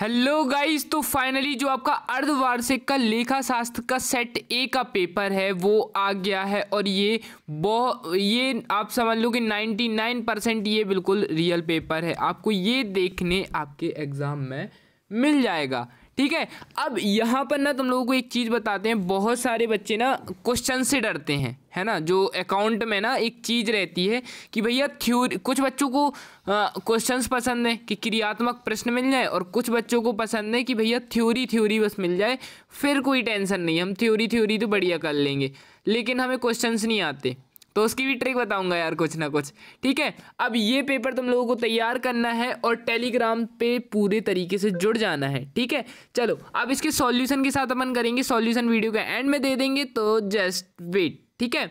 hello guys तो finally जो आपका अर्धवार्षिक का लेखा शास्त्र का सेट ए का पेपर है वो आ गया है और ये बहु ये आप समझ लो कि 99 परसेंट ये बिल्कुल रियल पेपर है आपको ये देखने आपके एग्ज़ाम में मिल जाएगा ठीक है अब यहाँ पर ना तुम लोगों को एक चीज़ बताते हैं बहुत सारे बच्चे ना क्वेश्चन से डरते हैं है ना जो अकाउंट में ना एक चीज़ रहती है कि भैया थ्योरी कुछ बच्चों को क्वेश्चंस पसंद है कि क्रियात्मक प्रश्न मिल जाए और कुछ बच्चों को पसंद है कि भैया थ्योरी थ्योरी बस मिल जाए फिर कोई टेंशन नहीं हम थ्योरी थ्योरी तो बढ़िया कर लेंगे लेकिन हमें क्वेश्चंस नहीं आते तो उसकी भी ट्रिक बताऊंगा यार कुछ ना कुछ ठीक है अब ये पेपर तुम लोगों को तैयार करना है और टेलीग्राम पे पूरे तरीके से जुड़ जाना है ठीक है चलो अब इसके सॉल्यूशन के साथ अपन करेंगे सॉल्यूशन वीडियो के एंड में दे देंगे तो जस्ट वेट ठीक है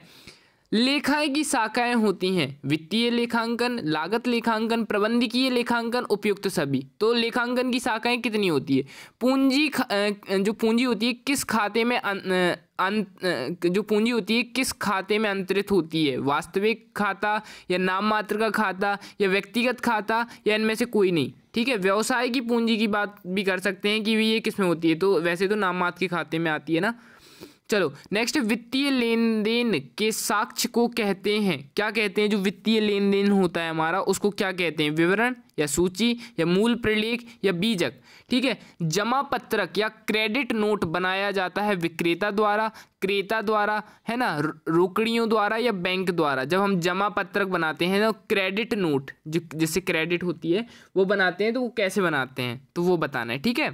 लेखाएं की शाखाएं होती हैं वित्तीय लेखांकन लागत लेखांकन प्रबंधकीय लेखांकन उपयुक्त सभी तो लेखांकन की शाखाएं कितनी होती है पूंजी जो पूंजी होती है किस खाते में अन, अं, अन, अं, जो पूंजी होती है किस खाते में अंतरित होती है वास्तविक खाता या नाम मात्र का खाता या व्यक्तिगत खाता या इनमें से कोई नहीं ठीक है व्यवसाय की पूंजी की बात भी कर सकते हैं कि ये किस में होती है तो वैसे तो नाम मात्र के खाते में आती है ना चलो नेक्स्ट वित्तीय लेन देन के साक्ष्य को कहते हैं क्या कहते हैं जो वित्तीय लेन देन होता है हमारा उसको क्या कहते हैं विवरण या सूची या मूल प्रलेख या बीजक ठीक है जमा पत्रक या क्रेडिट नोट बनाया जाता है विक्रेता द्वारा क्रेता द्वारा है ना रोकड़ियों द्वारा या बैंक द्वारा जब हम जमा पत्रक बनाते हैं ना क्रेडिट नोट जिससे क्रेडिट होती है वो बनाते हैं तो वो कैसे बनाते हैं तो वो बताना है ठीक है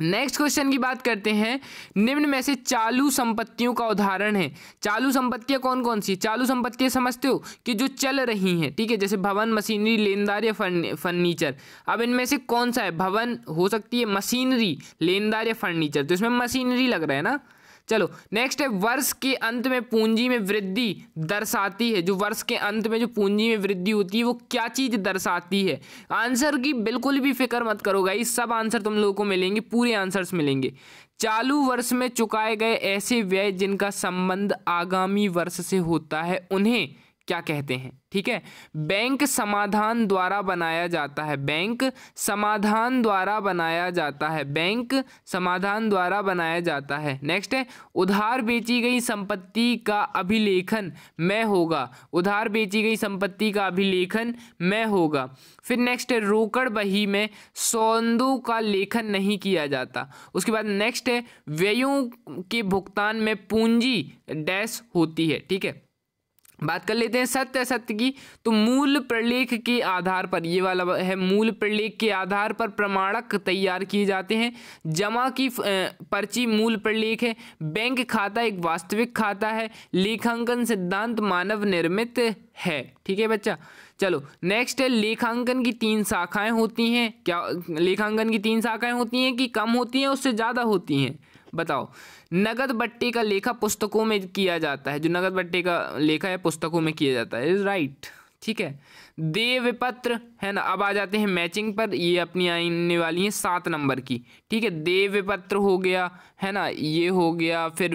नेक्स्ट क्वेश्चन की बात करते हैं निम्न में से चालू संपत्तियों का उदाहरण है चालू संपत्तियां कौन कौन सी चालू संपत्तियां समझते हो कि जो चल रही हैं ठीक है जैसे भवन मशीनरी लेनदार या फर्नीचर अब इनमें से कौन सा है भवन हो सकती है मशीनरी लेनदार या फर्नीचर तो इसमें मशीनरी लग रहा है ना चलो नेक्स्ट है वर्ष के अंत में पूंजी में वृद्धि दर्शाती है जो वर्ष के अंत में जो पूंजी में वृद्धि होती है वो क्या चीज़ दर्शाती है आंसर की बिल्कुल भी फिक्र मत करो गाई सब आंसर तुम लोगों को मिलेंगे पूरे आंसर्स मिलेंगे चालू वर्ष में चुकाए गए ऐसे व्यय जिनका संबंध आगामी वर्ष से होता है उन्हें क्या कहते हैं ठीक है बैंक समाधान द्वारा बनाया जाता है बैंक समाधान द्वारा बनाया जाता है बैंक समाधान द्वारा बनाया जाता है नेक्स्ट है उधार बेची गई संपत्ति का अभिलेखन मैं होगा उधार बेची गई संपत्ति का अभिलेखन मैं होगा फिर नेक्स्ट है रोकड़ बही में सौंदू का लेखन नहीं किया जाता उसके बाद नेक्स्ट है व्ययों के भुगतान में पूंजी डैश होती है ठीक है बात कर लेते हैं सत्य सत्य की तो मूल प्रलेख के आधार पर ये वाला है मूल प्रलेख के आधार पर प्रमाणक तैयार किए जाते हैं जमा की पर्ची मूल प्रलेख है बैंक खाता एक वास्तविक खाता है लेखांकन सिद्धांत मानव निर्मित है ठीक है बच्चा चलो नेक्स्ट है लेखांकन की तीन शाखाएं होती हैं क्या लेखांकन की तीन शाखाएं होती हैं कि कम होती हैं उससे ज़्यादा होती हैं बताओ नगद बट्टे का लेखा पुस्तकों में किया जाता है जो नगद बट्टे का लेखा है पुस्तकों में किया जाता है इज राइट ठीक है देव पत्र है ना अब आ जाते हैं मैचिंग पर ये अपनी आने वाली है सात नंबर की ठीक है देव पत्र हो गया है ना ये हो गया फिर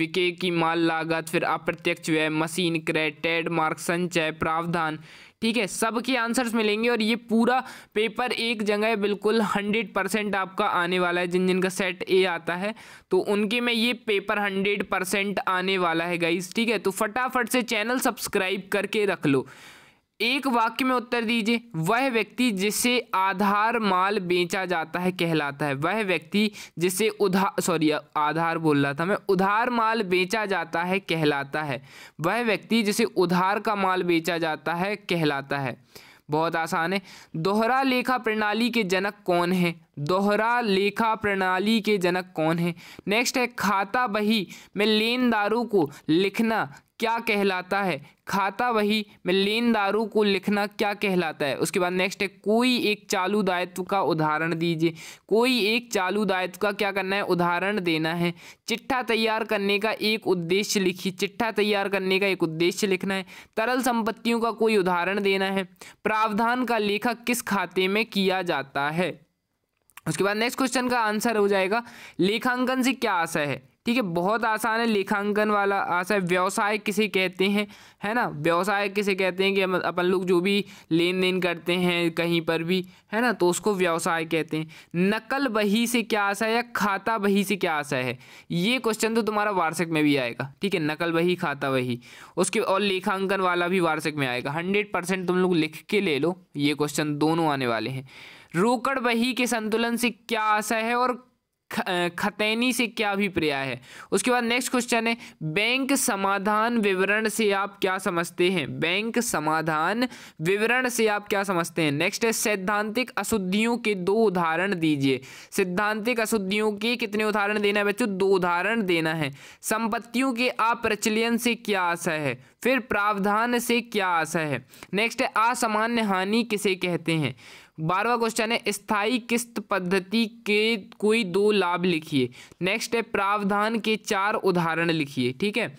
विके की माल लागत फिर अप्रत्यक्ष व्यय मशीन क्रय ट्रेडमार्क संचय प्रावधान ठीक है सबके आंसर्स मिलेंगे और ये पूरा पेपर एक जगह बिल्कुल हंड्रेड परसेंट आपका आने वाला है जिन जिनका सेट ए आता है तो उनके में ये पेपर हंड्रेड परसेंट आने वाला है गाइज ठीक है तो फटाफट से चैनल सब्सक्राइब करके रख लो एक वाक्य में उत्तर दीजिए वह व्यक्ति जिसे आधार माल बेचा जाता है कहलाता है वह व्यक्ति जिसे उधार सॉरी आधार बोल रहा था मैं उधार माल बेचा जाता है कहलाता है वह व्यक्ति जिसे उधार का माल बेचा जाता है कहलाता है बहुत आसान है दोहरा लेखा प्रणाली के जनक कौन है दोहरा लेखा प्रणाली के जनक कौन है नेक्स्ट है खाता बही में लेनदारों को लिखना क्या कहलाता है खाता वही में लेनदारों को लिखना क्या कहलाता है उसके बाद नेक्स्ट है कोई एक चालू दायित्व का उदाहरण दीजिए कोई एक चालू दायित्व का क्या करना है उदाहरण देना है चिट्ठा तैयार करने का एक उद्देश्य लिखिए चिट्ठा तैयार करने का एक उद्देश्य लिखना है तरल संपत्तियों का कोई उदाहरण देना है प्रावधान का लेखा किस खाते में किया जाता है उसके बाद नेक्स्ट क्वेश्चन का आंसर हो जाएगा लेखांकन से क्या आशा है ठीक है बहुत आसान है लेखांकन वाला आशय व्यवसाय किसे कहते हैं है ना व्यवसाय किसे कहते हैं कि अपन लोग जो भी लेन देन करते हैं कहीं पर भी है ना तो उसको व्यवसाय कहते हैं नकल बही से क्या आशा है या खाता बही से क्या आशा है ये क्वेश्चन तो तुम्हारा वार्षिक में भी आएगा ठीक है नकल बही खाता बही उसके और लेखांकन वाला भी वार्षिक में आएगा हंड्रेड परसेंट तुम लोग लिख के ले लो ये क्वेश्चन दोनों आने वाले हैं रोकड़ बही के संतुलन से क्या आशा है और खतैनी से क्या अभिप्राय है उसके बाद नेक्स्ट क्वेश्चन है बैंक समाधान विवरण से आप क्या समझते हैं बैंक समाधान विवरण से आप क्या समझते हैं नेक्स्ट है सैद्धांतिक अशुद्धियों के दो उदाहरण दीजिए सिद्धांतिक अशुद्धियों के कितने उदाहरण देना है बच्चों दो उदाहरण देना है संपत्तियों के अप्रचलन से क्या आशा है फिर प्रावधान से क्या आशा है नेक्स्ट है असामान्य हानि किसे कहते हैं बारहवा क्वेश्चन है स्थायी किस्त पद्धति के कोई दो लाभ लिखिए नेक्स्ट है प्रावधान के चार उदाहरण लिखिए ठीक है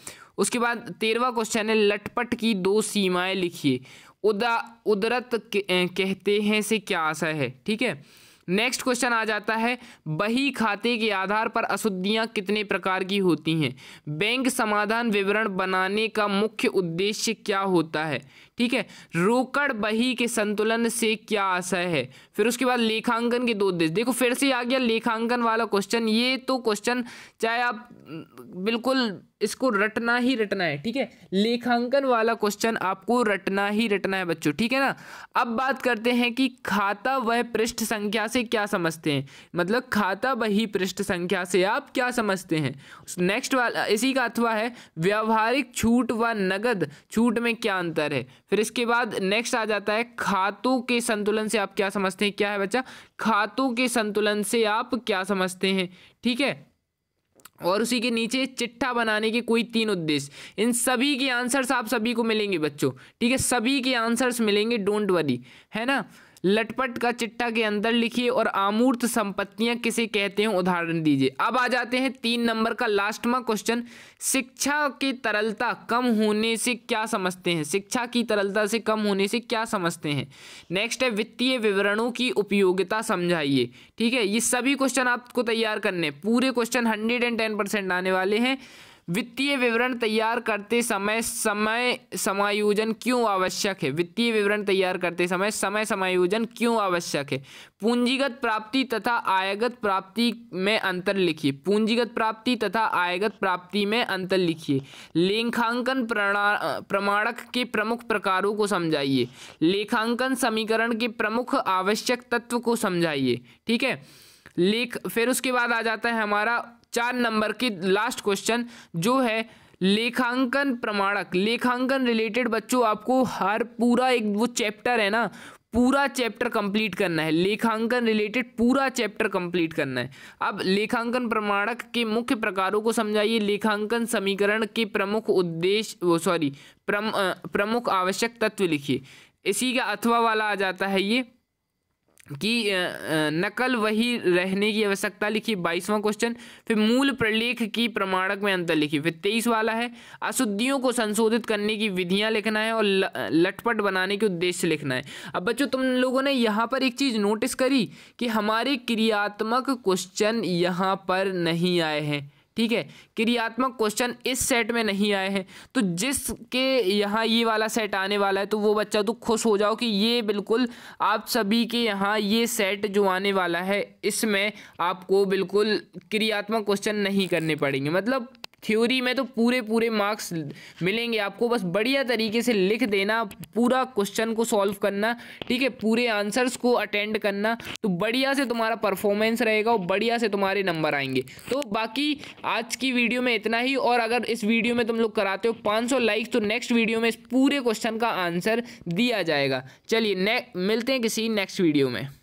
उसके बाद तेरहवा क्वेश्चन है लटपट की दो सीमाएं लिखिए उदा उदरत कहते हैं से क्या आशा है ठीक है नेक्स्ट क्वेश्चन आ जाता है बही खाते के आधार पर अशुद्धियाँ कितने प्रकार की होती हैं बैंक समाधान विवरण बनाने का मुख्य उद्देश्य क्या होता है ठीक है रोकड़ बही के संतुलन से क्या आशय है फिर उसके बाद लेखांकन के दो उद्देश्य देखो फिर से आ गया लेखांकन वाला क्वेश्चन ये तो क्वेश्चन चाहे आप बिल्कुल इसको रटना ही रटना है ठीक है लेखांकन वाला क्वेश्चन आपको रटना ही रटना है बच्चों ठीक है ना अब बात करते हैं कि खाता वह पृष्ठ संख्या से क्या समझते हैं मतलब खाता वही पृष्ठ संख्या से आप क्या समझते हैं नेक्स्ट वाला इसी का अथवा है व्यावहारिक छूट व नगद छूट में क्या अंतर है फिर इसके बाद नेक्स्ट आ जाता है खातु के संतुलन से आप क्या समझते हैं क्या है बच्चा खातु के संतुलन से आप क्या समझते हैं ठीक है और उसी के नीचे चिट्ठा बनाने के कोई तीन उद्देश्य इन सभी के आंसर्स आप सभी को मिलेंगे बच्चों ठीक है सभी के आंसर्स मिलेंगे डोंट वरी है ना लटपट का चिट्ठा के अंदर लिखिए और आमूर्त संपत्तियां किसे कहते हैं उदाहरण दीजिए अब आ जाते हैं तीन नंबर का लास्टवा क्वेश्चन शिक्षा की तरलता कम होने से क्या समझते हैं शिक्षा की तरलता से कम होने से क्या समझते हैं नेक्स्ट है वित्तीय विवरणों की उपयोगिता समझाइए ठीक है ये सभी क्वेश्चन आपको तैयार करने पूरे question hundred and ten percent आने वाले हैं वित्तीय विवरण तैयार करते समय समय समायोजन क्यों आवश्यक है वित्तीय विवरण तैयार करते समय समय समायोजन क्यों आवश्यक है पूंजीगत प्राप्ति तथा आयगत प्राप्ति में अंतर लिखिए पूंजीगत प्राप्ति तथा आयगत प्राप्ति में अंतर लिखिए लेखांकन प्रमाणक के प्रमुख प्रकारों को समझाइए लेखांकन समीकरण के प्रमुख आवश्यक तत्व को समझाइए ठीक है लेख फिर उसके बाद आ जाता है हमारा चार नंबर की लास्ट क्वेश्चन जो है लेखांकन प्रमाणक लेखांकन रिलेटेड बच्चों आपको हर पूरा एक वो चैप्टर है ना पूरा चैप्टर कंप्लीट करना है लेखांकन रिलेटेड पूरा चैप्टर कंप्लीट करना है अब लेखांकन प्रमाणक के मुख्य प्रकारों को समझाइए लेखांकन समीकरण के प्रमुख उद्देश्य वो सॉरी प्रम, प्रमुख आवश्यक तत्व लिखिए इसी का अथवा वाला आ जाता है ये की नकल वही रहने की आवश्यकता लिखी बाईसवां क्वेश्चन फिर मूल प्रलेख की प्रमाणक में अंतर लिखी फिर तेईस वाला है अशुद्धियों को संशोधित करने की विधियां लिखना है और लटपट बनाने के उद्देश्य लिखना है अब बच्चों तुम लोगों ने यहाँ पर एक चीज़ नोटिस करी कि हमारे क्रियात्मक क्वेश्चन यहाँ पर नहीं आए हैं ठीक है क्रियात्मक क्वेश्चन इस सेट में नहीं आए हैं तो जिसके यहाँ ये वाला सेट आने वाला है तो वो बच्चा तो खुश हो जाओ कि ये बिल्कुल आप सभी के यहाँ ये सेट जो आने वाला है इसमें आपको बिल्कुल क्रियात्मक क्वेश्चन नहीं करने पड़ेंगे मतलब थ्योरी में तो पूरे पूरे मार्क्स मिलेंगे आपको बस बढ़िया तरीके से लिख देना पूरा क्वेश्चन को सॉल्व करना ठीक है पूरे आंसर्स को अटेंड करना तो बढ़िया से तुम्हारा परफॉर्मेंस रहेगा और बढ़िया से तुम्हारे नंबर आएंगे तो बाकी आज की वीडियो में इतना ही और अगर इस वीडियो में तुम लोग कराते हो सौ लाइक तो नेक्स्ट वीडियो में इस पूरे क्वेश्चन का आंसर दिया जाएगा चलिए मिलते हैं किसी नेक्स्ट वीडियो में